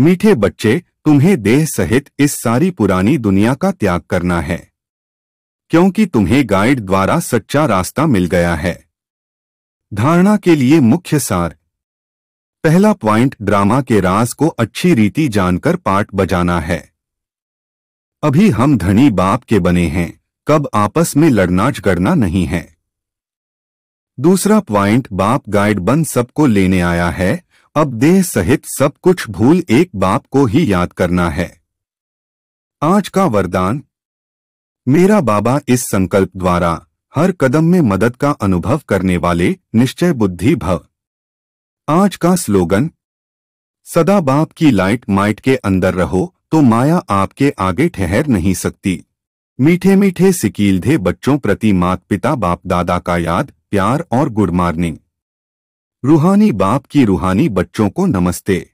मीठे बच्चे तुम्हें देह सहित इस सारी पुरानी दुनिया का त्याग करना है क्योंकि तुम्हें गाइड द्वारा सच्चा रास्ता मिल गया है धारणा के लिए मुख्य सार पहला पॉइंट ड्रामा के राज को अच्छी रीति जानकर पार्ट बजाना है अभी हम धनी बाप के बने हैं कब आपस में लड़ना झगड़ना नहीं है दूसरा पॉइंट बाप गाइड बन सबको लेने आया है अब देह सहित सब कुछ भूल एक बाप को ही याद करना है आज का वरदान मेरा बाबा इस संकल्प द्वारा हर कदम में मदद का अनुभव करने वाले निश्चय बुद्धि भव आज का स्लोगन सदा बाप की लाइट माइट के अंदर रहो तो माया आपके आगे ठहर नहीं सकती मीठे मीठे सिकीलधे बच्चों प्रति मात पिता बाप दादा का याद प्यार और गुड मॉर्निंग रूहानी बाप की रूहानी बच्चों को नमस्ते